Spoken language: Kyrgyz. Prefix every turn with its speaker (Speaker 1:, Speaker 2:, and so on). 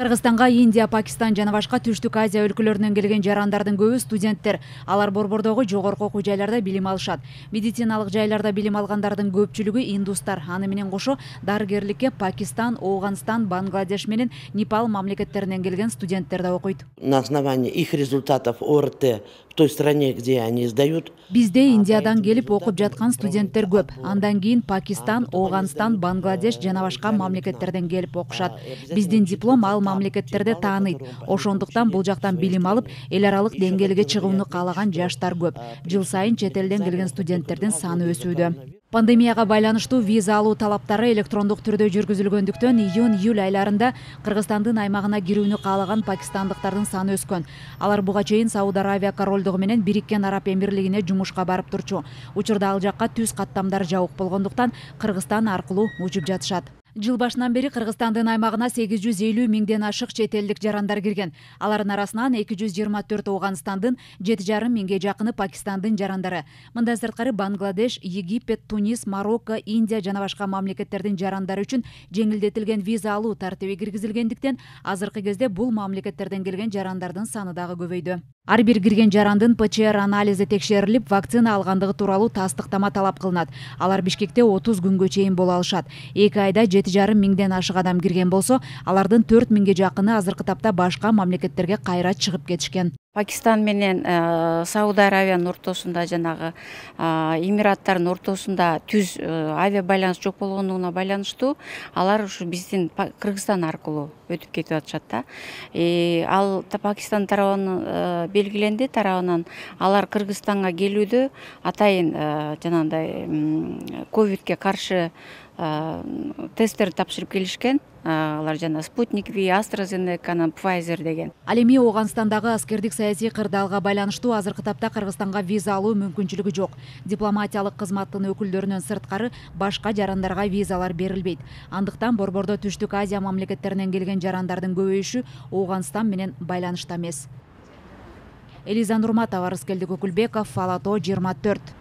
Speaker 1: кыргызстанга индия пакистан жана башка түштүк азия өлкөлөрүнөн келген жарандардын көбү студенттер алар борбордогу жогорку окуу жайларда билим алышат медициналык жайларда билим алгандардын көпчүлүгү индустар аны менен кошо дарыгерликке пакистан ооганстан бангладеш менен непал мамлекеттеринен келген студенттер да окуйт на основании их результатов орт в той стране где они сдают бизде индиядан келип окуп жаткан студенттер көп андан кийин пакистан ооганстан бангладеш жана башка мамлекеттерден келип окушат биздин диплом ал мамлекеттерде тааныйт ошондуктан бул жактан билим алып эл аралык деңгээлге чыгууну каалаган жаштар көп жыл сайын чет элден келген студенттердин саны өсүүдө пандемияга байланыштуу виза алуу талаптары электрондук түрдө жүргүзүлгөндүктөн июнь июль айларында кыргызстандын аймагына кирүүнү каалаган пакистандыктардын саны өскөн алар буга чейин сауд аравия корольдугу менен бириккен араб эмирлигине жумушка барып турчу учурда ал жакка түз каттамдар жабык болгондуктан кыргызстан аркылуу учуп жатышат жыл башынан бери кыргызстандын аймагына сегиз жүз элүү миңден ашык чет элдик жарандар кирген алардын арасынан эки жүз жыйырма төрт ооганстандын жети жарым миңге жакыны пакистандын жарандары мындан сырткары бангладеш египет тунис марокко индия жана башка мамлекеттердин жарандары үчүн жеңилдетилген виза алуу тартиби киргизилгендиктен азыркы кезде бул мамлекеттерден келген жарандардын саны дагы көбөйдү ар бир кирген жарандын пчр анализи текшерилип вакцина алгандыгы тууралуу тастыктама талап кылынат алар бишкекте отуз күнгө чейин боло алышат эки айда жети жарым миңден ашык адам кирген болсо алардын төрт миңге жакыны азыркы тапта башка мамлекеттерге кайра чыгып кетишкен
Speaker 2: пакистан менен э, сауд аравиянын ортосунда жанагы эмираттардын ортосунда түз э, авиа байланыш жок болгондугуна байланыштуу алар ушу биздин кыргызстан аркылуу өтүп кетип атышат да ал пакистан тарабынан э, белгиленди тарабынан алар кыргызстанга келүүдө атайын жанагындай ковидке каршы тесттерди тапшырып келишкен алар жана спутник v astrozeneca анан пфайзер деген ал эми ооганстандагы аскердик
Speaker 1: саясий кырдаалга байланыштуу азыркы тапта кыргызстанга виза алуу мүмкүнчүлүгү жок дипломатиялык кызматтын өкүлдөрүнөн сырткары башка жарандарга визалар берилбейт андыктан борбордо түштүк азия мамлекеттеринен келген жарандардын көбөйүшү ооганстан менен байланышта эмес элиза нурматова рыскелдик өкүлбеков ала тоо жыйырма төрт